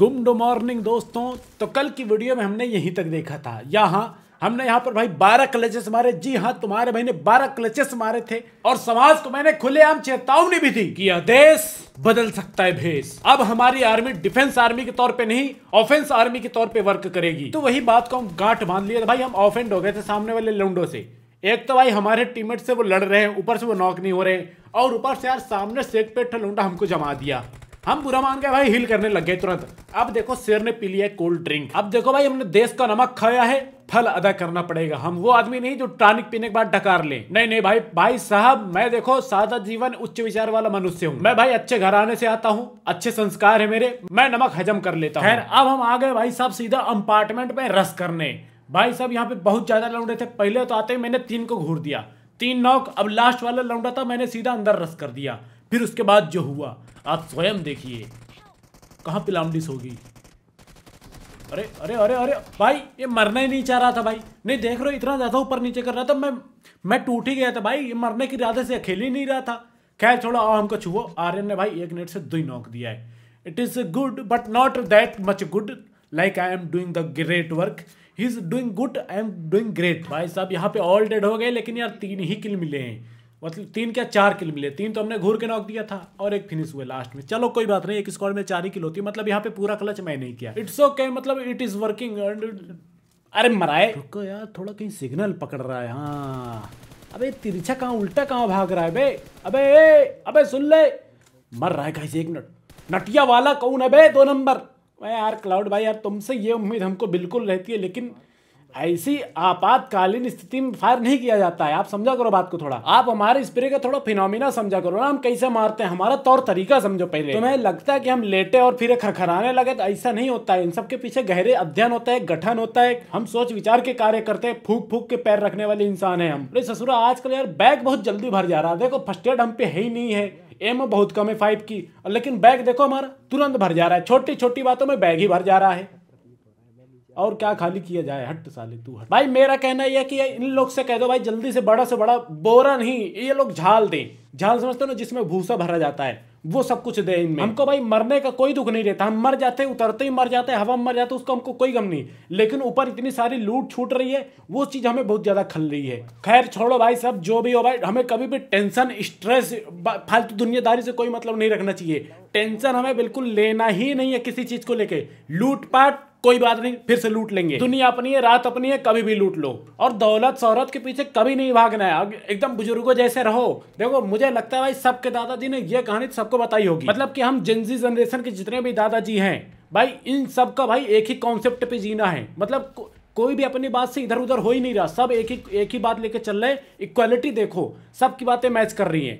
good morning दोस्तों तो कल की वीडियो में हमने यहीं तक देखा था यहाँ हमने यहाँ पर भाई बारह क्लचेस मारे जी हाँ तुम्हारे भाई ने बारह क्लचेस मारे थे और समाज को मैंने खुलेआम चेतावनी भी थी कि देश बदल सकता है भेस अब हमारी आर्मी डिफेंस आर्मी के तौर पे नहीं ऑफेंस आर्मी के तौर पे वर्क करेगी तो वही बात को हम गांठ बांध लिए भाई हम ऑफेंड हो गए थे सामने वाले लंडो से एक तो भाई हमारे टीममेट से वो लड़ रहे हैं ऊपर से वो नॉक नहीं हो रहे और ऊपर से यार सामने सेट पेट लूडा हमको जमा दिया हम बुरा मान के भाई हिल करने लग गए तुरंत अब देखो शेर ने पी लिया कोल्ड ड्रिंक अब देखो भाई हमने देश का नमक खाया है फल अदा करना पड़ेगा हम वो आदमी नहीं जो टॉनिक पीने के बाद डकार ले नहीं नहीं भाई भाई साहब मैं देखो सादा जीवन उच्च विचार वाला मनुष्य हूँ मैं भाई अच्छे घर आने से आता हूँ अच्छे संस्कार है मेरे मैं नमक हजम कर लेता हूँ खैर अब हम आ गए भाई साहब सीधा अपार्टमेंट में रस करने भाई साहब यहाँ पे बहुत ज्यादा लौटे थे पहले तो आते ही मैंने तीन को घूर दिया तीन नौक अब लास्ट वाला लौटा था मैंने सीधा अंदर रस कर दिया फिर उसके बाद जो हुआ आप स्वयं देखिए कहाँ पिलामडिस होगी अरे अरे अरे अरे भाई ये मरना ही नहीं चाह रहा था भाई नहीं देख रहे हो इतना ज़्यादा ऊपर नीचे कर रहा था मैं मैं टूट ही गया था भाई ये मरने की इरादे से खेल ही नहीं रहा था खैर छोड़ो आओ हमको छुओ आर्यन ने भाई एक मिनट से दो ही नोक दिया है it is good but not that much good like I am doing the great work he is doing good I am doing great भाई साहब यहाँ पे ऑल डेड हो गए लेकिन यार तीन ही किल मिले हैं मतलब तीन क्या चार किल मिले तीन तो हमने घूर के नॉक दिया था और एक फिनिश हुए लास्ट में चलो कोई बात नहीं एक स्क्वाड में चार ही किल होती है मतलब यहाँ पे पूरा क्लच मैं नहीं किया इट्स ओके okay, मतलब इट इज वर्किंग अरे मराए रुको यार थोड़ा कहीं सिग्नल पकड़ रहा है हाँ अबे तिरछा कहाँ उल्टा कहाँ भाग रहा है बे अबे ए, अबे सुन ले मर रहा है कहीं एक मिनट नटिया वाला कौन है बे दो नंबर मैं यार क्लाउड भाई यार तुमसे ये उम्मीद हमको बिल्कुल रहती है लेकिन ऐसी आपातकालीन स्थिति में फायर नहीं किया जाता है आप समझा करो बात को थोड़ा आप हमारे स्प्रे का थोड़ा फिनोमिना समझा करो ना हम कैसे मारते हैं हमारा तौर तरीका समझो पहले तुम्हें तो लगता है कि हम लेटे और फिर खरखराने लगे तो ऐसा नहीं होता है इन सब के पीछे गहरे अध्ययन होता है गठन होता है हम सोच विचार के कार्य करते हैं फूक फूक के पैर रखने वाले इंसान है हम अरे ससुर आजकल यार बैग बहुत जल्दी भर जा रहा है देखो फर्स्ट एड हम पे है ही नहीं है एम बहुत कम है फाइव की लेकिन बैग देखो हमारा तुरंत भर जा रहा है छोटी छोटी बातों में बैग ही भर जा रहा है और क्या खाली किया जाए हट साले तू हट भाई मेरा कहना यह कि इन लोग से कह दो भाई जल्दी से बड़ा से बड़ा बोरा नहीं ये लोग झाल दें झाल समझते हो ना जिसमें भूसा भरा जाता है वो सब कुछ दे इनमें हमको भाई मरने का कोई दुख नहीं रहता हम मर जाते उतरते ही मर जाते हवा में मर जाते उसका हमको कोई गम नहीं लेकिन ऊपर इतनी सारी लूट छूट रही है वो चीज़ हमें बहुत ज़्यादा खल रही है खैर छोड़ो भाई सब जो भी हो भाई हमें कभी भी टेंशन स्ट्रेस फालतू दुनियादारी से कोई मतलब नहीं रखना चाहिए टेंशन हमें बिल्कुल लेना ही नहीं है किसी चीज़ को लेके लूटपाट कोई बात नहीं फिर से लूट लेंगे दुनिया अपनी है रात अपनी है कभी भी लूट लो और दौलत शहरत के पीछे कभी नहीं भागना है एकदम बुजुर्गो जैसे रहो देखो मुझे लगता है भाई सबके दादाजी ने यह कहानी सबको बताई होगी मतलब कि हम जेंजी जनरेशन के जितने भी दादाजी हैं भाई इन सब का भाई एक ही कॉन्सेप्ट पे जीना है मतलब को, कोई भी अपनी बात से इधर उधर हो ही नहीं रहा सब एक ही एक ही बात लेके चल रहे इक्वालिटी देखो सबकी बातें मैच कर रही हैं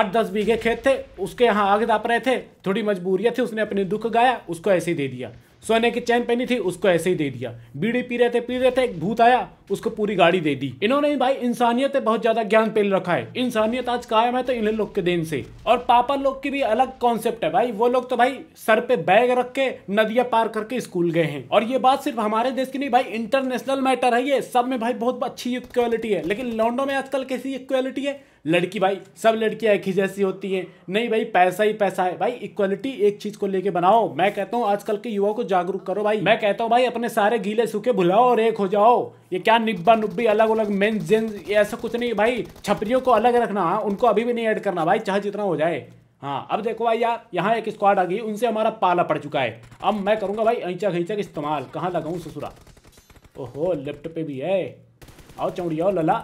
आठ दस बीघे खेत थे उसके यहाँ आग दाप रहे थे थोड़ी मजबूरियत थी उसने अपने दुख गाया उसको ऐसे ही दे दिया सोने की चैन पहनी थी उसको ऐसे ही दे दिया बीड़ी पी रहे थे पी रहे थे एक भूत आया उसको पूरी गाड़ी दे दी इन्होंने भाई इंसानियत पे बहुत ज्यादा ज्ञान पेल रखा है इंसानियत आज कायम है तो इन लोग के देन से और पापा लोग की भी अलग कॉन्सेप्ट है भाई वो लोग तो भाई सर पे बैग रख के नदियां पार करके स्कूल गए हैं और ये बात सिर्फ हमारे देश की नहीं भाई इंटरनेशनल मैटर है ये सब में भाई बहुत अच्छी इक्वालिटी है लेकिन लॉन्डो में आजकल कैसी इक्वालिटी है लड़की भाई सब लड़कियां एक ही जैसी होती हैं नहीं भाई पैसा ही पैसा है भाई इक्वालिटी एक चीज को लेके बनाओ मैं कहता हूँ आजकल के युवाओं को जागरूक करो भाई मैं कहता हूँ भाई अपने सारे गीले सूखे भुलाओ और एक हो जाओ ये क्या निब्बा नुब्बी अलग अलग मेन जेन ये ऐसा कुछ नहीं भाई छपरियों को अलग रखना उनको अभी भी नहीं ऐड करना भाई चाहे जितना हो जाए हाँ अब देखो भाई यार यहाँ एक स्क्वाड आ गई उनसे हमारा पाला पड़ चुका है अब मैं करूँगा भाई ऐंचा खींचा इस्तेमाल कहाँ लगाऊँ ससुरा ओहो लेफ्ट पे भी है आओ चौड़ी आओ लला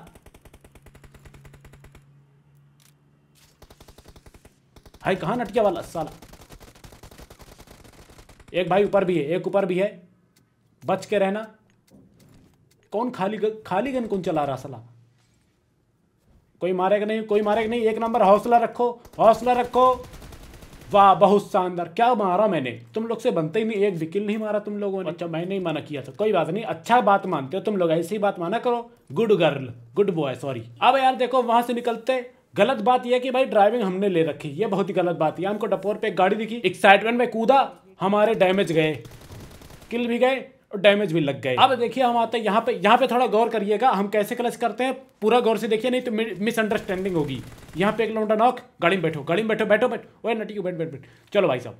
भाई कहाँ नटिया वाला साला एक भाई ऊपर भी है एक ऊपर भी है बच के रहना कौन खाली गन खाली गन कौन चला रहा सला कोई मारेगा नहीं कोई मारेगा नहीं एक नंबर हौसला रखो हौसला रखो वाह बहुत शानदार क्या मारा मैंने तुम लोग से बनते ही नहीं एक विकिल नहीं मारा तुम लोगों ने अच्छा मैंने ही माना किया था कोई बात नहीं अच्छा बात मानते हो तुम लोग ऐसी बात माना करो good girl good boy sorry अब यार देखो वहां से निकलते गलत बात यह कि भाई ड्राइविंग हमने ले रखी ये बहुत ही गलत बात है हमको डपोर पे गाड़ी दिखी एक्साइटमेंट में कूदा हमारे डैमेज गए किल भी गए डैमेज भी लग गए अब देखिए हम आते हैं यहाँ पे यहाँ पे थोड़ा गौर करिएगा हम कैसे क्लच करते हैं पूरा गौर से देखिए नहीं तो मिसअंडरस्टैंडिंग होगी यहाँ पे एक लौटा नॉक गाड़ी में बैठो गाड़ी में बैठो बैठो बैठो ओए नटी बैठ बैठ बैठ चलो भाई साहब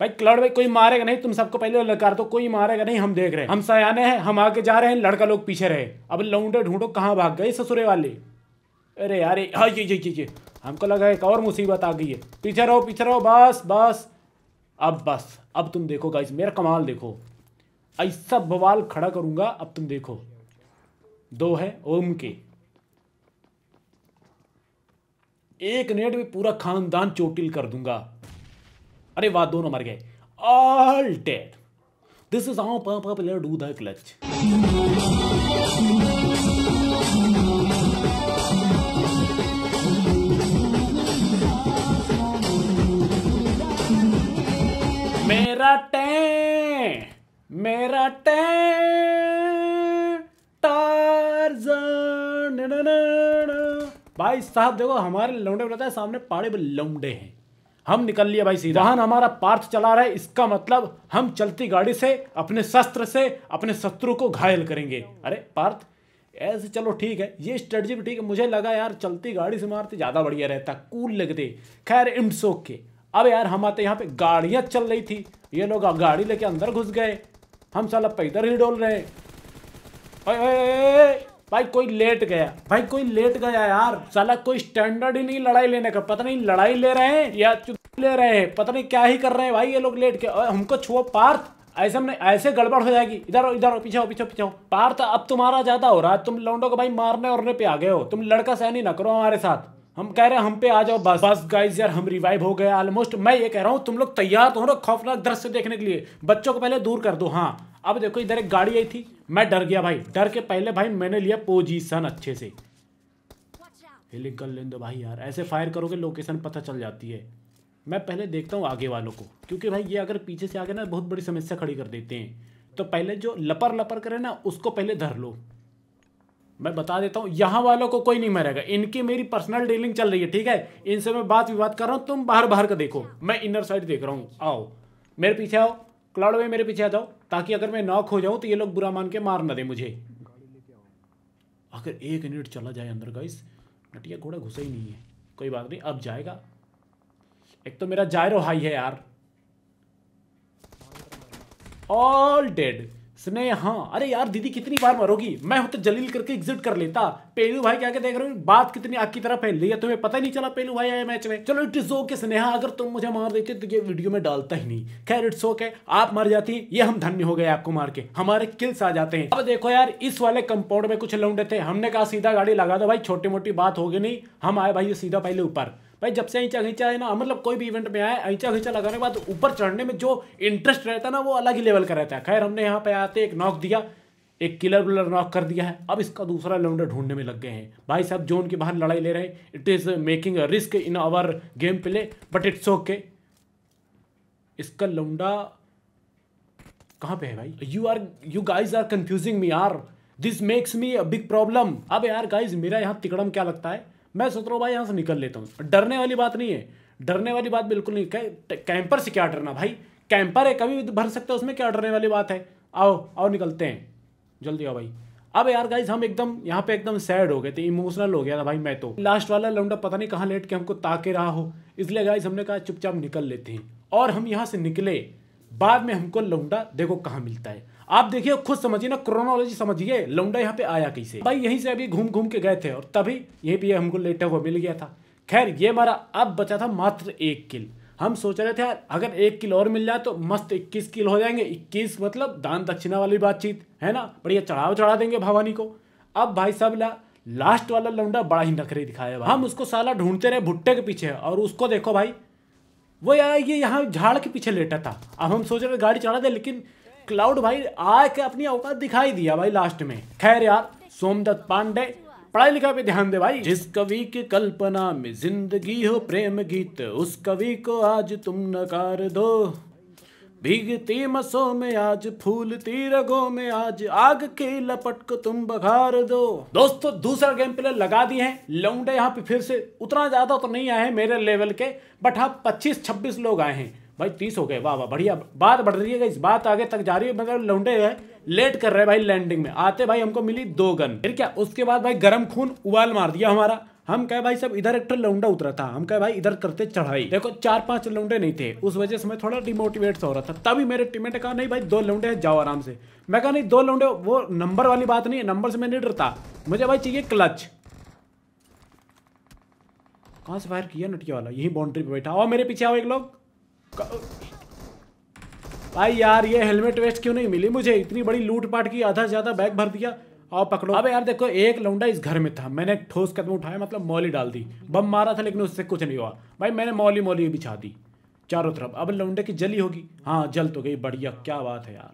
भाई क्लाउड भाई कोई मारेगा नहीं तुम सबको पहले लड़का दो कोई मारेगा नहीं हम देख रहे हैं हम सयाने हैं हम आगे जा रहे हैं लड़का लोग पीछे रहे अब लौंडे ढूंढो कहाँ भाग गए ससुरे वाले अरे यार हाँ ये ये ये हमको लगा एक और मुसीबत आ गई है पीछे रहो पीछे रहो बस बस अब बस अब तुम देखो गाइज मेरा कमाल देखो ऐसा बवाल खड़ा करूंगा अब तुम देखो दो है ओम के एक मिनट में पूरा खानदान चोटिल कर दूंगा अरे वाह दोनों मर गए all dead this is our पापा प्लेयर डू द क्लच मेरा टैंक मेरा टैं भाई साहब देखो हमारे लौंडे बताया सामने पहाड़े पर लौंडे हैं हम निकल लिए भाई सीधा वाहन हमारा पार्थ चला रहा है इसका मतलब हम चलती गाड़ी से अपने शस्त्र से अपने शत्रु को घायल करेंगे अरे पार्थ ऐसे चलो ठीक है ये स्ट्रेटजी भी ठीक है मुझे लगा यार चलती गाड़ी से मारते ज़्यादा बढ़िया रहता कूल लगते खैर इम्सोक के अब यार हम आते यहाँ पे गाड़ियाँ चल रही थी ये लोग गाड़ी लेके अंदर घुस गए हम साला पैदल ही डोल रहे हैं भाई कोई लेट गया भाई कोई लेट गया यार साला कोई स्टैंडर्ड ही नहीं लड़ाई लेने का पता नहीं लड़ाई ले रहे हैं या ले रहे हैं पता नहीं क्या ही कर रहे हैं भाई ये लोग लेट के हमको छुओ पार्थ ऐसे हमने ऐसे गड़बड़ हो जाएगी इधर इधर पीछे हो पीछे पीछे हो पार्थ अब तुम्हारा ज्यादा हो रहा है तुम लौंडों को भाई मारने और पे आ गए हो तुम लड़का सहनी ना करो हमारे साथ हम कह रहे हैं हम पे आ जाओ बस बस गाइज यार हम रिवाइव हो गए ऑलमोस्ट मैं ये कह रहा हूँ तुम लोग तैयार तो हो रहा खौफनाक दृश्य देखने के लिए बच्चों को पहले दूर कर दो हाँ अब देखो इधर एक गाड़ी आई थी मैं डर गया भाई डर के पहले भाई मैंने लिया पोजीशन अच्छे से हिलिक कर ले दो भाई यार ऐसे फायर करोगे लोकेशन पता चल जाती है मैं पहले देखता हूँ आगे वालों को क्योंकि भाई ये अगर पीछे से आगे ना बहुत बड़ी समस्या खड़ी कर देते हैं तो पहले जो लपर लपर करे ना उसको पहले धर लो मैं बता देता हूं यहां वालों को कोई नहीं मरेगा इनकी मेरी पर्सनल डीलिंग चल रही है ठीक है इनसे मैं बात विवाद कर रहा हूं तुम बाहर बाहर का देखो मैं इनर साइड देख रहा हूं आओ मेरे पीछे आओ क्लाउड में मेरे पीछे आ जाओ ताकि अगर मैं नॉक हो जाऊं तो ये लोग बुरा मान के मार ना दे मुझे अगर एक मिनट चला जाए अंदर गाइस नटिया घोड़ा घुसा ही नहीं है कोई बात नहीं अब जाएगा एक तो मेरा जायरो हाई है यार ऑल डेड स्नेह हाँ अरे यार दीदी कितनी बार मरोगी मैं होते तो जलील करके एग्जिट कर लेता पेलू भाई क्या देख रहे हो बात कितनी आग की तरह फैल रही है तुम्हें पता नहीं चला पेलू भाई आया मैच में चलो इट इज ओके स्नेहा अगर तुम मुझे मार देते तो ये वीडियो में डालता ही नहीं खैर इट्स ओके आप मर जाती ये हम धन्य हो गए आपको मार के हमारे किल्स आ जाते हैं अब देखो यार इस वाले कंपाउंड में कुछ लौंडे थे हमने कहा सीधा गाड़ी लगा दो भाई छोटी मोटी बात होगी नहीं हम आए भाई सीधा पहले ऊपर भाई जब से ऐंचा खींचा है ना मतलब कोई भी इवेंट में आए ऐंचा खींचा लगाने के बाद ऊपर चढ़ने में जो इंटरेस्ट रहता है ना वो अलग ही लेवल का रहता है खैर हमने यहाँ पे आते एक नॉक दिया एक किलर विलर नॉक कर दिया है अब इसका दूसरा राउंडर ढूंढने में लग गए हैं भाई साहब जोन के बाहर लड़ाई ले रहे हैं it is making a risk in our game play but it's okay इसका लौंडा कहाँ पे है भाई you are you guys are confusing me are this makes me a big problem अब यार गाइज मेरा यहाँ तिकड़म क्या लगता है मैं सोच रहा हूँ भाई यहाँ से निकल लेता हूँ डरने वाली बात नहीं है डरने वाली बात बिल्कुल नहीं कैंपर से क्या डरना भाई कैंपर है कभी भर सकते हो उसमें क्या डरने वाली बात है आओ आओ निकलते हैं जल्दी आओ भाई अब यार गाइज हम एकदम यहाँ पे एकदम सैड हो गए थे इमोशनल हो गया था भाई मैं तो लास्ट वाला लौंडा पता नहीं कहाँ लेट के हमको ताके रहा हो इसलिए गाइज हमने कहा चुपचाप निकल लेते हैं और हम यहाँ से निकले बाद में हमको लौंडा देखो कहाँ मिलता है आप देखिए खुद समझिए ना क्रोनोलॉजी समझिए लौंडा यहाँ पे आया कैसे भाई यहीं से अभी घूम घूम के गए थे और तभी यहीं पर हमको लेटा हुआ मिल गया था खैर ये हमारा अब बचा था मात्र एक किल हम सोच रहे थे यार अगर एक किल और मिल जाए तो मस्त 21 किल हो जाएंगे 21 मतलब दान दक्षिणा वाली बातचीत है ना बढ़िया चढ़ाव चढ़ा देंगे भवानी को अब भाई साहब ला लास्ट वाला लौंडा बड़ा ही नखरे दिखाया हम उसको साला ढूंढते रहे भुट्टे के पीछे और उसको देखो भाई वो यार ये यहाँ झाड़ के पीछे लेटा था अब हम सोच रहे गाड़ी चढ़ा दे लेकिन क्लाउड भाई आके अपनी औकात दिखाई दिया भाई लास्ट में खैर यार सोमदत्त पांडे पढ़ाई लिखा पे ध्यान दे भाई जिस कवि की कल्पना में जिंदगी हो प्रेम गीत उस कवि को आज तुम नकार दो भीगती मसों में आज फूलती रगों में आज आग के लपट को तुम बघार दो दोस्तों दूसरा गेम प्लेयर लगा दिए हैं लौंडे यहाँ पे फिर से उतना ज्यादा तो नहीं आए हैं मेरे लेवल के बट हाँ 25-26 लोग आए हैं भाई तीस हो गए वाह वाह बढ़िया बात बढ़ रही है इस बात आगे तक जा रही है मतलब लौंडे है लेट कर रहे हैं भाई लैंडिंग में आते भाई हमको मिली दो गन फिर क्या उसके बाद भाई गर्म खून उबाल मार दिया हमारा हम कहे भाई सब इधर एक लौंडा उतरा था हम कहे भाई इधर करते चढ़ाई देखो चार पांच लौंडे नहीं थे उस वजह से मैं थोड़ा डिमोटिवेट हो रहा था तभी मेरे टीममेट ने कहा नहीं भाई दो लौंडे हैं जाओ आराम से मैं कहा नहीं दो लौंडे वो नंबर वाली बात नहीं है नंबर से मैं नहीं डरता मुझे भाई चाहिए क्लच कहा से फायर किया नटिया वाला यही बाउंड्री पे बैठा और मेरे पीछे आओ एक लोग भाई यार ये हेलमेट वेस्ट क्यों नहीं मिली मुझे इतनी बड़ी लूट पाट की आधा से ज़्यादा बैग भर दिया और पकड़ो अबे यार देखो एक लौंडा इस घर में था मैंने ठोस कदम उठाया मतलब मौली डाल दी बम मारा था लेकिन उससे कुछ नहीं हुआ भाई मैंने मौली मौली बिछा दी चारों तरफ अब लौंडे की जली होगी हाँ जल तो गई बढ़िया क्या बात है यार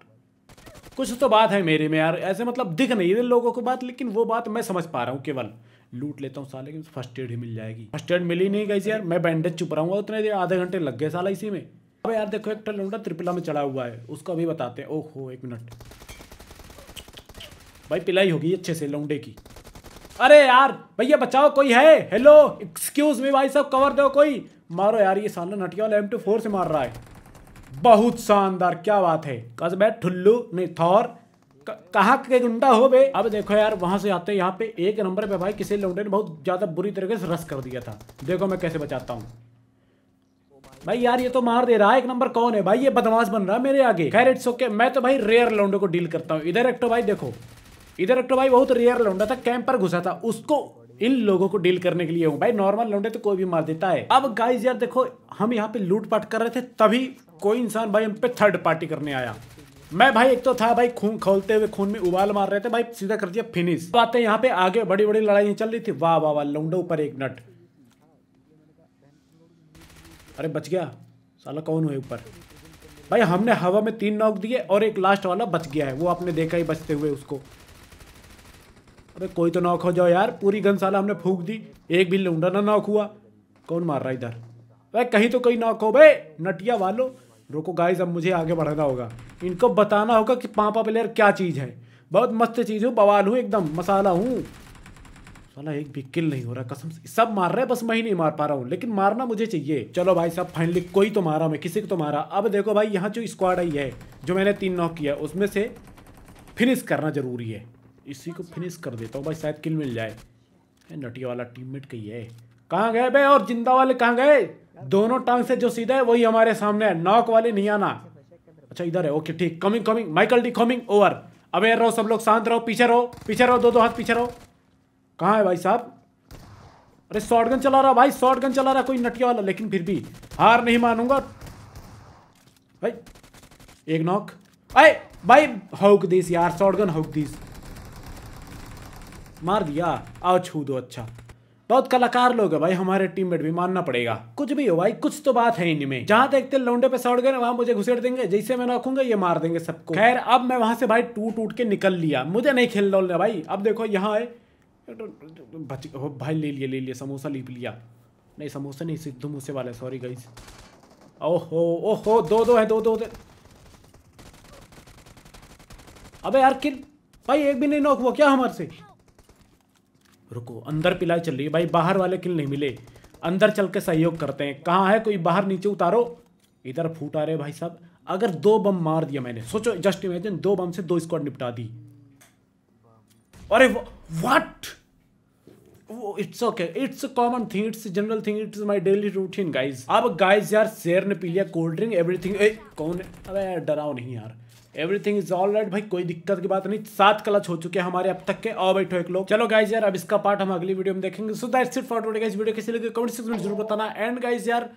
कुछ तो बात है मेरे में यार ऐसे मतलब दिख नहीं रही लोगों को बात लेकिन वो बात मैं समझ पा रहा हूँ केवल लूट लेता हूँ साले की फर्स्ट एड ही मिल जाएगी फर्स्ट एड मिली नहीं गई यार मैं बैंडेज चुप रहा हूँ उतने देर आधे घंटे लग गए साला इसी में अब यार देखो एक टल त्रिपिला में चढ़ा हुआ है उसको अभी बताते हैं ओहो एक मिनट भाई पिलाई होगी अच्छे से लौंडे की अरे यार भैया बचाओ कोई है हेलो एक्सक्यूज मी भाई साहब कवर दो कोई मारो यार ये साला नटिया वाला एम टू फोर से मार रहा है बहुत शानदार क्या बात है कस बैठ ठुल्लू नहीं थौर कहा के गुंडा हो बे अब देखो यार वहां से आते यहाँ पे एक नंबर पे भाई किसी लौंडे ने बहुत ज्यादा बुरी तरीके से रस कर दिया था देखो मैं कैसे बचाता हूँ भाई यार ये तो मार दे रहा है एक नंबर कौन है भाई ये बदमाश बन रहा है मेरे आगे खैर इट्स ओके मैं तो भाई रेयर लौंडे को डील करता हूँ इधर एक तो भाई देखो इधर एक तो भाई बहुत रेयर लौंडा था कैंप पर घुसा था उसको इन लोगों को डील करने के लिए हूँ भाई नॉर्मल लौंडे तो कोई भी मार देता है अब गाइज यार देखो हम यहाँ पे लूटपाट कर रहे थे तभी कोई इंसान भाई हम पे थर्ड पार्टी करने आया मैं भाई एक तो था भाई खून खोलते हुए खून में उबाल मार रहे थे भाई सीधा कर दिया फिनिश बात है यहाँ पे आगे बड़ी बड़ी लड़ाई चल रही थी वाह वाह वाह लौंडो ऊपर एक नट अरे बच गया साला कौन हुए ऊपर भाई हमने हवा में तीन नॉक दिए और एक लास्ट वाला बच गया है वो आपने देखा ही बचते हुए उसको अरे कोई तो नॉक हो जाओ यार पूरी गन साला हमने फूक दी एक भी लौंडा ना नॉक हुआ कौन मार रहा इधर भाई कहीं तो कहीं नॉक हो भाई नटिया वालों रोको गाइस अब मुझे आगे बढ़ना होगा इनको बताना होगा कि पापा प्लेयर क्या चीज़ है बहुत मस्त चीज़ हूँ बवाल हूँ एकदम मसाला हूँ साला एक भी किल नहीं हो रहा कसम से सब मार रहे हैं बस मैं ही नहीं मार पा रहा हूँ लेकिन मारना मुझे चाहिए चलो भाई साहब फाइनली कोई तो मारा मैं किसी को तो मारा अब देखो भाई यहाँ जो स्क्वाड आई है जो मैंने तीन नॉक किया उसमें से फिनिश करना जरूरी है इसी को फिनिश कर देता हूँ भाई शायद किल मिल जाए नटिया वाला टीम मेट कही है कहाँ गए भाई और जिंदा वाले कहाँ गए दोनों टांग से जो सीधा है वही हमारे सामने है नॉक वाले नहीं आना अच्छा इधर है ओके ठीक coming coming Michael D coming over aware रहो सब लोग शांत रहो पीछे रहो पीछे रहो दो दो हाथ पीछे रहो कहाँ है भाई साहब अरे शॉर्टगन चला रहा भाई शॉर्टगन चला रहा कोई नटिया वाला लेकिन फिर भी हार नहीं मानूंगा भाई एक नॉक अरे भाई हौक दिस यार शॉर्टगन हौक दिस मार दिया आओ छू दो अच्छा बहुत कलाकार लोग है भाई हमारे टीम मेट भी मानना पड़ेगा कुछ भी हो भाई कुछ तो बात है इनमें जहाँ देखते लौंडे पे सौड़ गए वहां मुझे घुसेड़ देंगे जैसे मैं रखूंगा ये मार देंगे सबको खैर अब मैं वहां से भाई टूट टूट के निकल लिया मुझे नहीं खेल रहा भाई अब देखो यहाँ आए भाई ले लिया ले लिया समोसा लिप लिया नहीं समोसा नहीं सिद्धू मूसे वाले सॉरी गई ओहो ओहो दो दो है दो दो अबे यार किल भाई एक भी नहीं नॉक हुआ क्या हमारे से रुको अंदर पिलाई चल रही है भाई बाहर वाले किल नहीं मिले अंदर चल के सहयोग करते हैं कहाँ है कोई बाहर नीचे उतारो इधर फूट आ रहे भाई साहब अगर दो बम मार दिया मैंने सोचो जस्ट इमेजिन दो बम से दो स्क्वाड निपटा दी अरे what it's okay it's common thing it's general thing it's my daily routine guys अब गाइस यार शेर ने पी लिया कोल्ड ड्रिंक एवरीथिंग कौन अबे डराओ नहीं यार एवरीथिंग इज ऑल राइट भाई कोई दिक्कत की बात नहीं सात क्लच हो चुके हैं हमारे अब तक के और बैठो एक लोग चलो गाइज यार अब इसका पार्ट हम अगली वीडियो में देखेंगे so that's it for today guys video किसी लगी कमेंट सेक्शन में जरूर बताना एंड गाइज यार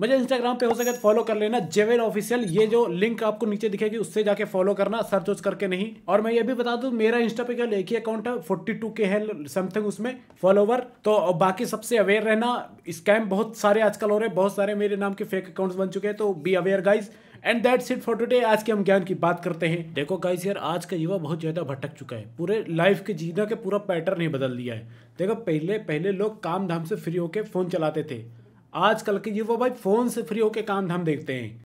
मुझे इंस्टाग्राम पे हो सके तो फॉलो कर लेना जेवेल ऑफिशियल ये जो लिंक आपको नीचे दिखेगी उससे जाके फॉलो करना सर्च उच करके नहीं और मैं ये भी बता दूं मेरा इंस्टा पे केवल एक ही अकाउंट है फोर्टी टू के है समथिंग उसमें फॉलोवर तो बाकी सबसे अवेयर रहना स्कैम बहुत सारे आजकल हो रहे हैं बहुत सारे मेरे नाम के फेक अकाउंट्स बन चुके हैं तो be aware guys and that's it for today आज के हम ज्ञान की बात करते हैं देखो गाइस यार आज का युवा बहुत ज़्यादा भटक चुका है पूरे लाइफ के जीना के पूरा पैटर्न ही बदल दिया है देखो पहले पहले लोग काम धाम से फ्री होके फ़ोन चलाते थे आजकल के युवा भाई फ़ोन से फ्री होके काम धाम देखते हैं